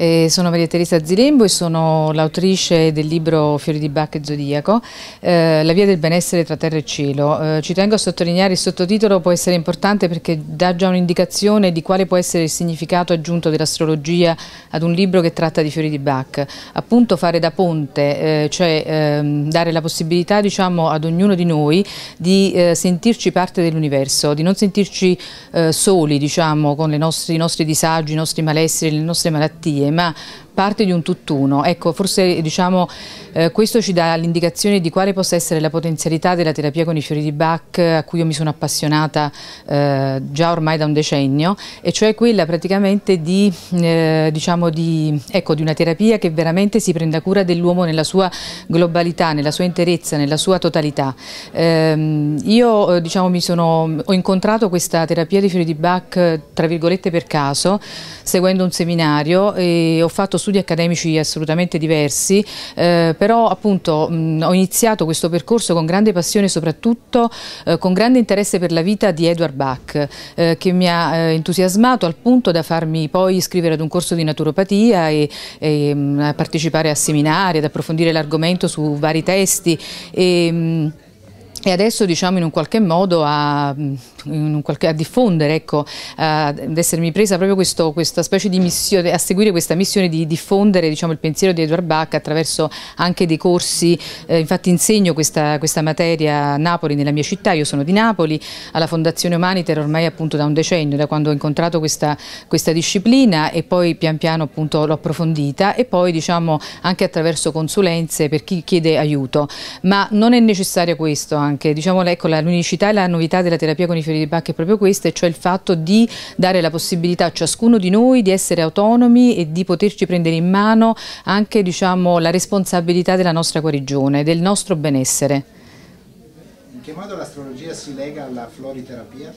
Eh, sono Maria Teresa Zilembo e sono l'autrice del libro Fiori di Bacca e Zodiaco, eh, La via del benessere tra terra e cielo. Eh, ci tengo a sottolineare il sottotitolo può essere importante perché dà già un'indicazione di quale può essere il significato aggiunto dell'astrologia ad un libro che tratta di Fiori di Bacca. Appunto fare da ponte, eh, cioè ehm, dare la possibilità diciamo, ad ognuno di noi di eh, sentirci parte dell'universo, di non sentirci eh, soli diciamo, con nostre, i nostri disagi, i nostri malesseri, le nostre malattie 嘛。parte di un tutt'uno. Ecco, forse diciamo, eh, questo ci dà l'indicazione di quale possa essere la potenzialità della terapia con i fiori di Bach a cui io mi sono appassionata eh, già ormai da un decennio, e cioè quella praticamente di, eh, diciamo di, ecco, di una terapia che veramente si prenda cura dell'uomo nella sua globalità, nella sua interezza, nella sua totalità. Ehm, io eh, diciamo, sono, ho incontrato questa terapia di fiori di Bach, tra virgolette per caso, seguendo un seminario e ho fatto studi accademici assolutamente diversi, eh, però appunto mh, ho iniziato questo percorso con grande passione e soprattutto eh, con grande interesse per la vita di Edward Bach, eh, che mi ha eh, entusiasmato al punto da farmi poi iscrivere ad un corso di naturopatia e, e mh, partecipare a seminari, ad approfondire l'argomento su vari testi. E, mh, e adesso diciamo in un qualche modo a, mm, qualche, a diffondere, ecco, a, ad essermi presa proprio questo, questa specie di missione, a seguire questa missione di diffondere diciamo, il pensiero di Edward Bach attraverso anche dei corsi, eh, infatti insegno questa, questa, materia a Napoli, nella mia città, io sono di Napoli, alla Fondazione Humaniter ormai appunto da un decennio, da quando ho incontrato questa, questa disciplina e poi pian piano appunto l'ho approfondita e poi diciamo anche attraverso consulenze per chi chiede aiuto, ma non è necessario questo anche, diciamo, ecco, l'unicità e la novità della terapia con i fiori di Bach è proprio questa, cioè il fatto di dare la possibilità a ciascuno di noi di essere autonomi e di poterci prendere in mano anche diciamo, la responsabilità della nostra guarigione, del nostro benessere. In che modo l'astrologia si lega alla floriterapia?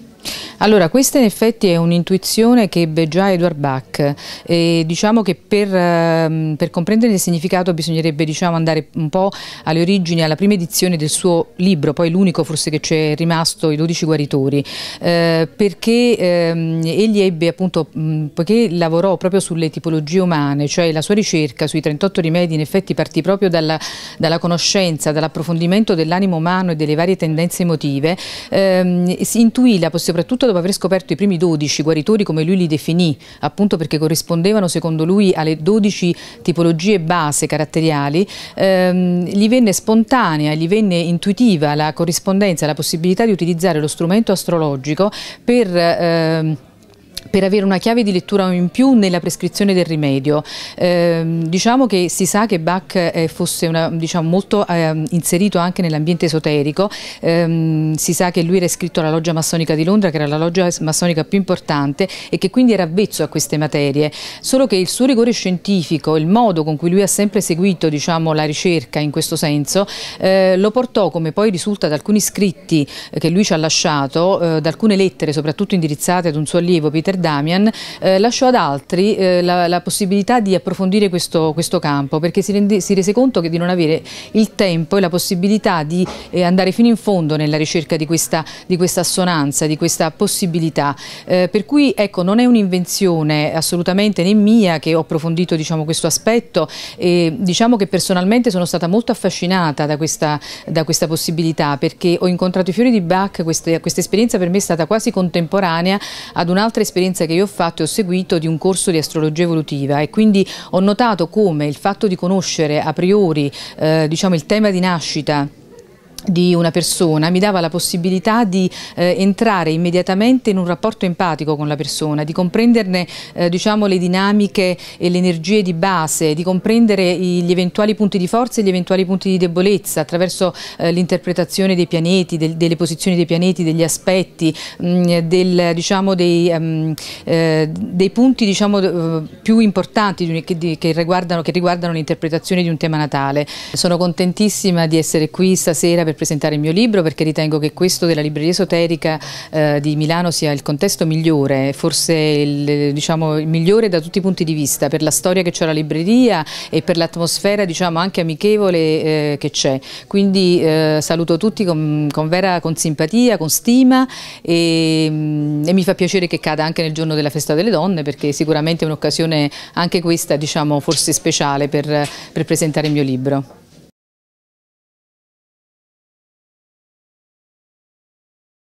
Allora, questa in effetti è un'intuizione che ebbe già Edward Bach e diciamo che per, ehm, per comprendere il significato bisognerebbe diciamo, andare un po' alle origini, alla prima edizione del suo libro, poi l'unico forse che ci è rimasto, I 12 Guaritori, eh, perché ehm, egli ebbe appunto, mh, poiché lavorò proprio sulle tipologie umane, cioè la sua ricerca sui 38 rimedi in effetti partì proprio dalla, dalla conoscenza, dall'approfondimento dell'animo umano e delle varie tendenze emotive, ehm, si intuì la, soprattutto dopo aver scoperto i primi 12 guaritori come lui li definì, appunto perché corrispondevano secondo lui alle 12 tipologie base caratteriali, ehm, gli venne spontanea, gli venne intuitiva la corrispondenza, la possibilità di utilizzare lo strumento astrologico per... Ehm, per avere una chiave di lettura in più nella prescrizione del rimedio. Eh, diciamo che si sa che Bach eh, fosse una, diciamo, molto eh, inserito anche nell'ambiente esoterico, ehm, si sa che lui era iscritto alla loggia massonica di Londra, che era la loggia massonica più importante e che quindi era avvezzo a queste materie, solo che il suo rigore scientifico, il modo con cui lui ha sempre seguito diciamo, la ricerca in questo senso, eh, lo portò, come poi risulta da alcuni scritti eh, che lui ci ha lasciato, eh, da alcune lettere soprattutto indirizzate ad un suo allievo, Peter per Damian, eh, lasciò ad altri eh, la, la, possibilità di approfondire questo, questo campo perché si, rende, si, rese conto che di non avere il tempo e la possibilità di eh, andare fino in fondo nella ricerca di questa, di questa assonanza, di questa possibilità. Eh, per cui ecco, non è un'invenzione assolutamente né mia che ho approfondito diciamo, questo aspetto e diciamo che personalmente sono stata molto affascinata da questa, da questa possibilità perché ho incontrato i fiori di Bach, questa, questa esperienza per me è stata quasi contemporanea ad un'altra esperienza un'esperienza che io ho fatto e ho seguito di un corso di astrologia evolutiva e quindi ho notato come il fatto di conoscere a priori eh, diciamo, il tema di nascita di una persona mi dava la possibilità di eh, entrare immediatamente in un rapporto empatico con la persona, di comprenderne eh, diciamo, le dinamiche e le energie di base, di comprendere gli eventuali punti di forza e gli eventuali punti di debolezza attraverso eh, l'interpretazione dei pianeti, del, delle posizioni dei pianeti, degli aspetti, mh, mm, del, diciamo, dei, mh, ehm, eh, dei, punti diciamo, eh, più importanti di, che, di, che, riguardano, che riguardano l'interpretazione di un tema natale. Sono contentissima di essere qui stasera per presentare il mio libro perché ritengo che questo della libreria esoterica eh, di Milano sia il contesto migliore, forse il, diciamo, il, migliore da tutti i punti di vista, per la storia che c'è alla libreria e per l'atmosfera diciamo, anche amichevole eh, che c'è. Quindi eh, saluto tutti con, con, vera, con simpatia, con stima e, mm, e, mi fa piacere che cada anche nel giorno della festa delle donne perché sicuramente è un'occasione anche questa diciamo, forse speciale per, per presentare il mio libro.